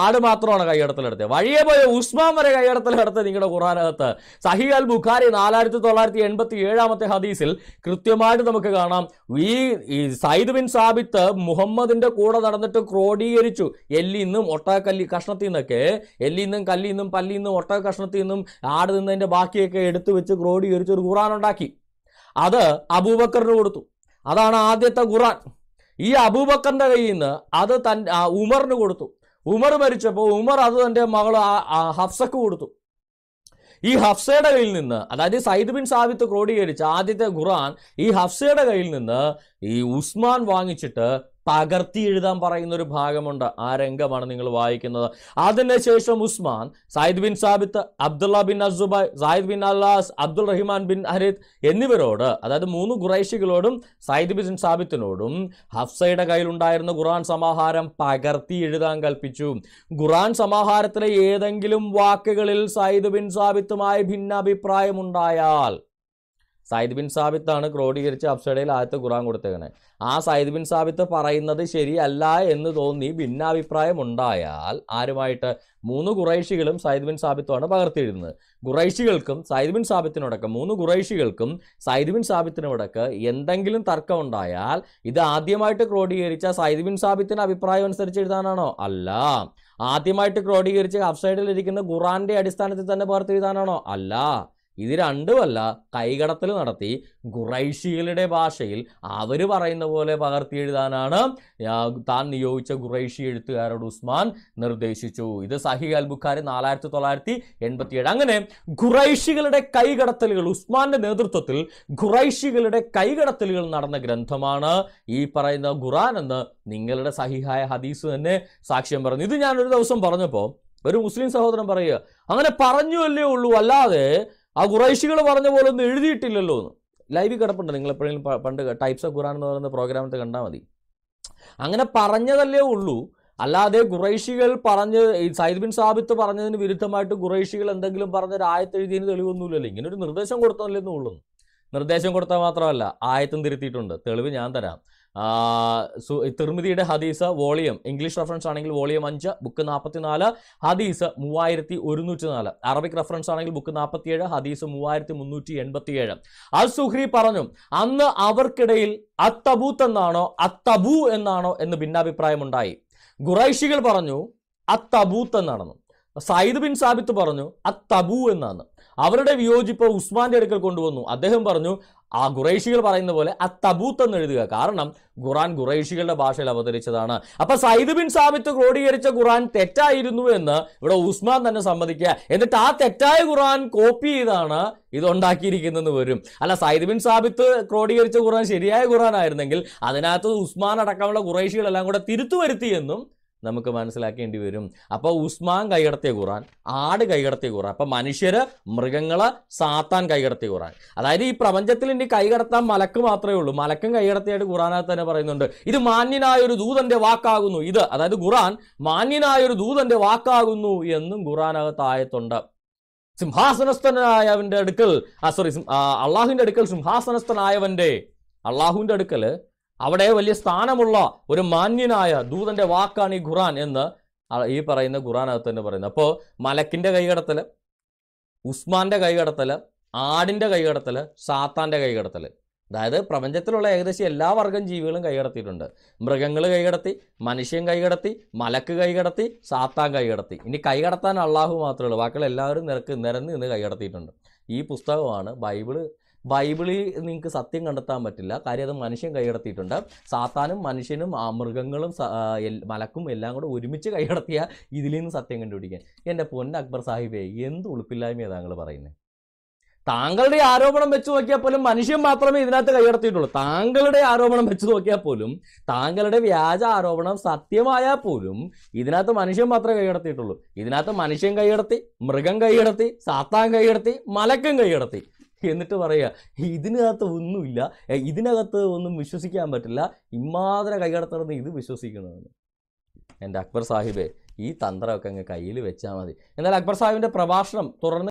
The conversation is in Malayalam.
ആട് മാത്രമാണ് കൈയടത്തിലെടുത്തത് വഴിയെ പോയ ഉസ്മാൻ വരെ കൈയടത്തിലെടുത്ത് നിങ്ങളുടെ ഖുറാനകത്ത് സഹി അൽ ബുഖാരി നാലായിരത്തി തൊള്ളായിരത്തി എൺപത്തി ഏഴാമത്തെ ഹദീസിൽ കൃത്യമായിട്ട് നമുക്ക് കാണാം ഈ സയ്യിദ് ബിൻ സാബിത്ത് മുഹമ്മദിന്റെ കൂടെ നടന്നിട്ട് ക്രോഡീകരിച്ചു എല്ലിന്നും ഒട്ടകക്കല്ലി കഷ്ണത്തിൽ നിന്നൊക്കെ എല്ലിന്നും കല്ലിന്നും പല്ലിന്നും ഒട്ടക കഷ്ണത്തിൽ നിന്നും ആട് നിന്നതിന്റെ ബാക്കിയൊക്കെ എടുത്തു വെച്ച് ക്രോഡീകരിച്ച് ഒരു ഖുറാൻ ഉണ്ടാക്കി അത് അബൂബക്കറിന് കൊടുത്തു അതാണ് ആദ്യത്തെ ഖുറാൻ ഈ അബൂബക്കറിന്റെ കയ്യിൽ നിന്ന് അത് തൻ ഉമറിന് കൊടുത്തു ഉമർ മരിച്ചപ്പോൾ ഉമർ അത് തൻ്റെ മകൾ ഹഫ്സക്ക് കൊടുത്തു ഈ ഹഫ്സയുടെ കയ്യിൽ നിന്ന് അതായത് സയ്യിദ് ബിൻ സാബിത്ത് ക്രോഡീകരിച്ച ആദ്യത്തെ ഖുറാൻ ഈ ഹഫ്സയുടെ കയ്യിൽ നിന്ന് ഈ ഉസ്മാൻ വാങ്ങിച്ചിട്ട് പകർത്തി എഴുതാൻ പറയുന്ന ഒരു ഭാഗമുണ്ട് ആ രംഗമാണ് നിങ്ങൾ വായിക്കുന്നത് അതിനുശേഷം Usman Zaid bin Thabit Abdullah bin അസുബായ് സായിദ് ബിൻ അല്ലാസ് അബ്ദുൾ റഹ്മാൻ ബിൻ ഹരിത് എന്നിവരോട് അതായത് മൂന്ന് ഖുറൈശികളോടും സായിദ് ബിൻ സാബിത്തിനോടും ഹഫ്സയുടെ കയ്യിലുണ്ടായിരുന്ന ഖുറാൻ സമാഹാരം പകർത്തി എഴുതാൻ കൽപ്പിച്ചു ഖുറാൻ സമാഹാരത്തിലെ ഏതെങ്കിലും വാക്കുകളിൽ സായിദ് ബിൻ സാബിത്തുമായി ഭിന്നാഭിപ്രായമുണ്ടായാൽ സയ്യിദ് ബിൻ സാബിത്താണ് ക്രോഡീകരിച്ച് അഫ്സഡയിൽ ആദ്യത്തെ ഖുറാൻ കൊടുത്തേക്കണേ ആ സയ്യിദ് ബിൻ സാബിത്ത് പറയുന്നത് ശരിയല്ല എന്ന് തോന്നി ഭിന്നാഭിപ്രായം ഉണ്ടായാൽ ആരുമായിട്ട് മൂന്ന് ഖുറൈഷികളും സയ്യിദ് ബിൻ സാബിത്തുമാണ് പകർത്തിയിരുന്നത് ഖുറൈഷികൾക്കും സയ്യിദ് ബിൻ സാബിത്തിനോടൊക്കെ മൂന്ന് ഖുറൈഷികൾക്കും സയ്യിദ് ബിൻ സാബിത്തിനോടൊക്കെ എന്തെങ്കിലും തർക്കമുണ്ടായാൽ ഇത് ആദ്യമായിട്ട് ക്രോഡീകരിച്ച സയ്യിദ് ബിൻ സാബിത്തിൻ്റെ അഭിപ്രായം അനുസരിച്ച് എഴുതാനാണോ അല്ല ആദ്യമായിട്ട് ക്രോഡീകരിച്ച് ഇരിക്കുന്ന ഖുറാൻ്റെ അടിസ്ഥാനത്തിൽ തന്നെ പകർത്തി എഴുതാനാണോ അല്ല ഇത് രണ്ടുമല്ല കൈകടത്തിൽ നടത്തി ഖുറൈഷികളുടെ ഭാഷയിൽ അവർ പറയുന്ന പോലെ പകർത്തി എഴുതാനാണ് താൻ നിയോഗിച്ച ഖുറൈഷി എഴുത്തുകാരോട് ഉസ്മാൻ നിർദ്ദേശിച്ചു ഇത് സഹി അൽബുഖാരി നാലായിരത്തി തൊള്ളായിരത്തി എൺപത്തിയേഴ് അങ്ങനെ ഖുറൈഷികളുടെ കൈകടത്തലുകൾ ഉസ്മാന്റെ നേതൃത്വത്തിൽ ഖുറൈഷികളുടെ കൈകടത്തലുകൾ നടന്ന ഗ്രന്ഥമാണ് ഈ പറയുന്ന ഖുറാൻ എന്ന് നിങ്ങളുടെ സഹിഹായ ഹദീസ് തന്നെ സാക്ഷ്യം പറഞ്ഞു ഇത് ഞാൻ ഒരു ദിവസം പറഞ്ഞപ്പോൾ ഒരു മുസ്ലിം സഹോദരൻ പറയുക അങ്ങനെ പറഞ്ഞു അല്ലേ ഉള്ളൂ അല്ലാതെ ആ ഖുറൈഷികൾ പറഞ്ഞ പോലെ ഒന്നും എഴുതിയിട്ടില്ലല്ലോ എന്ന് ലൈവിൽ കിടപ്പുണ്ട് നിങ്ങൾ എപ്പോഴെങ്കിലും പണ്ട് ടൈപ്സ് ഓഫ് ഖുറാൻ എന്ന് പറയുന്ന പ്രോഗ്രാമത്തെ കണ്ടാൽ മതി അങ്ങനെ പറഞ്ഞതല്ലേ ഉള്ളൂ അല്ലാതെ ഖുറൈഷികൾ പറഞ്ഞ് സൈദ് ബിൻ സാബിത്ത് പറഞ്ഞതിന് വിരുദ്ധമായിട്ട് ഖുറൈഷികൾ എന്തെങ്കിലും പറഞ്ഞ ഒരു ആയത്ത് എഴുതിയതിന് തെളിവൊന്നുമില്ലല്ലോ ഇങ്ങനെ ഒരു നിർദ്ദേശം കൊടുത്തതല്ലേ എന്നുള്ളൂ നിർദ്ദേശം കൊടുത്താൽ മാത്രമല്ല ആയത്തും തിരുത്തിയിട്ടുണ്ട് തെളിവ് ഞാൻ തരാം തിർമിതിയുടെ ഹദീസ് വോളിയം ഇംഗ്ലീഷ് റെഫറൻസ് ആണെങ്കിൽ വോളിയം അഞ്ച് ബുക്ക് നാൽപ്പത്തിനാല് ഹദീസ് മൂവായിരത്തി ഒരുന്നൂറ്റി നാല് അറബിക് റെഫറൻസ് ആണെങ്കിൽ ബുക്ക് നാൽപ്പത്തിയേഴ് ഹദീസ് മൂവായിരത്തി മുന്നൂറ്റി എൺപത്തിയേഴ് അൽ സുഹ്രി പറഞ്ഞു അന്ന് അവർക്കിടയിൽ അത്തബൂത്ത് എന്നാണോ അത്തബു എന്നാണോ എന്ന് ഭിന്നാഭിപ്രായമുണ്ടായി ഗുറൈഷികൾ പറഞ്ഞു അത്തബൂത്ത് എന്നാണെന്നും സയ്യിദ് ബിൻ സാബിത്ത് പറഞ്ഞു അത്തബു എന്നാണ് അവരുടെ വിയോജിപ്പ് ഉസ്മാന്റെ അടുക്കൽ കൊണ്ടുവന്നു അദ്ദേഹം പറഞ്ഞു ആ ഖുറൈഷികൾ പറയുന്ന പോലെ ആ തബൂത്ത് എന്ന് എഴുതുക കാരണം ഖുറാൻ ഖുറൈഷികളുടെ ഭാഷയിൽ അവതരിച്ചതാണ് അപ്പൊ സൈദ് ബിൻ സാബിത്ത് ക്രോഡീകരിച്ച ഖുറാൻ തെറ്റായിരുന്നു എന്ന് ഇവിടെ ഉസ്മാൻ തന്നെ സമ്മതിക്കുക എന്നിട്ട് ആ തെറ്റായ ഖുറാൻ കോപ്പി ചെയ്താണ് ഇതുണ്ടാക്കിയിരിക്കുന്നതെന്ന് വരും അല്ല സൈദ് ബിൻ സാബിത്ത് ക്രോഡീകരിച്ച ഖുറാൻ ശരിയായ ഖുറാൻ ആയിരുന്നെങ്കിൽ അതിനകത്ത് ഉസ്മാൻ അടക്കമുള്ള ഖുറൈഷികളെല്ലാം കൂടെ തിരുത്തുവരുത്തിയെന്നും നമുക്ക് മനസ്സിലാക്കേണ്ടി വരും അപ്പോൾ ഉസ്മാൻ കൈകടത്തിയ ഖുറാൻ ആട് കൈകടത്തിയ ഖുറാൻ അപ്പോൾ മനുഷ്യർ മൃഗങ്ങൾ സാത്താൻ കൈകടത്തിയ ഖുറാൻ അതായത് ഈ പ്രപഞ്ചത്തിൽ ഇനി കൈകടത്താൻ മലക്ക് മാത്രമേ ഉള്ളൂ മലക്കും കൈകടത്തിയായിട്ട് ഖുറാനകത്ത് തന്നെ പറയുന്നുണ്ട് ഇത് മാന്യനായ ഒരു ദൂതന്റെ വാക്കാകുന്നു ഇത് അതായത് ഖുറാൻ മാന്യനായ ഒരു ദൂതന്റെ വാക്കാകുന്നു എന്നും ഖുറാനകത്ത് ആയത്തുണ്ട് സിംഹാസനസ്ഥനായവന്റെ അടുക്കൽ സോറി അള്ളാഹുവിന്റെ അടുക്കൽ സിംഹാസനസ്ഥനായവന്റെ അള്ളാഹുവിന്റെ അടുക്കൽ അവിടെ വലിയ സ്ഥാനമുള്ള ഒരു മാന്യനായ ദൂതന്റെ വാക്കാണ് ഈ ഖുറാൻ എന്ന് ഈ പറയുന്ന ഖുറാനകത്ത് തന്നെ പറയുന്നത് അപ്പോൾ മലക്കിന്റെ കൈകടത്തൽ ഉസ്മാന്റെ കൈകടത്തൽ ആടിന്റെ കൈകടത്തൽ സാത്താന്റെ കൈകടത്തൽ അതായത് പ്രപഞ്ചത്തിലുള്ള ഏകദേശം എല്ലാ വർഗം ജീവികളും കൈകടത്തിയിട്ടുണ്ട് മൃഗങ്ങൾ കൈകടത്തി മനുഷ്യൻ കൈകടത്തി മലക്ക് കൈകടത്തി സാത്താൻ കൈകടത്തി ഇനി കൈകടത്താൻ അള്ളാഹു മാത്രമേ ഉള്ളൂ ബാക്കിയുള്ള എല്ലാവരും നിരക്ക് നിരന്ന് നിന്ന് കൈകടത്തിയിട്ടുണ്ട് ഈ പുസ്തകമാണ് ബൈബിള് ബൈബിളിൽ നിങ്ങൾക്ക് സത്യം കണ്ടെത്താൻ പറ്റില്ല കാര്യം അത് മനുഷ്യൻ കൈകടത്തിയിട്ടുണ്ട് സാത്താനും മനുഷ്യനും മൃഗങ്ങളും മലക്കും എല്ലാം കൂടെ ഒരുമിച്ച് കൈകടത്തിയ ഇതിൽ നിന്ന് സത്യം കണ്ടുപിടിക്കാൻ എൻ്റെ പൊന്ന അക്ബർ സാഹിബേ എന്ത് ഉളുപ്പില്ലായ്മയാണ് താങ്കൾ പറയുന്നത് താങ്കളുടെ ആരോപണം വെച്ച് നോക്കിയാൽ പോലും മനുഷ്യൻ മാത്രമേ ഇതിനകത്ത് കൈയടത്തിയിട്ടുള്ളൂ താങ്കളുടെ ആരോപണം വെച്ച് നോക്കിയാൽ പോലും താങ്കളുടെ വ്യാജ ആരോപണം സത്യമായാൽ പോലും ഇതിനകത്ത് മനുഷ്യൻ മാത്രമേ കൈയടത്തിയിട്ടുള്ളൂ ഇതിനകത്ത് മനുഷ്യൻ കൈയടത്തി മൃഗം കൈയടത്തി സാത്താൻ കൈയടത്തി മലക്കും കൈയടത്തി എന്നിട്ട് പറയുക ഇതിനകത്ത് ഒന്നുമില്ല ഇതിനകത്ത് ഒന്നും വിശ്വസിക്കാൻ പറ്റില്ല ഇമാതിര കൈകടത്തടന്ന് ഇത് വിശ്വസിക്കണമെന്ന് എൻ്റെ അക്ബർ സാഹിബേ ഈ തന്ത്രമൊക്കെ അങ്ങ് കയ്യിൽ വെച്ചാൽ മതി എന്നാൽ അക്ബർ സാഹിബിൻ്റെ പ്രഭാഷണം തുടർന്ന്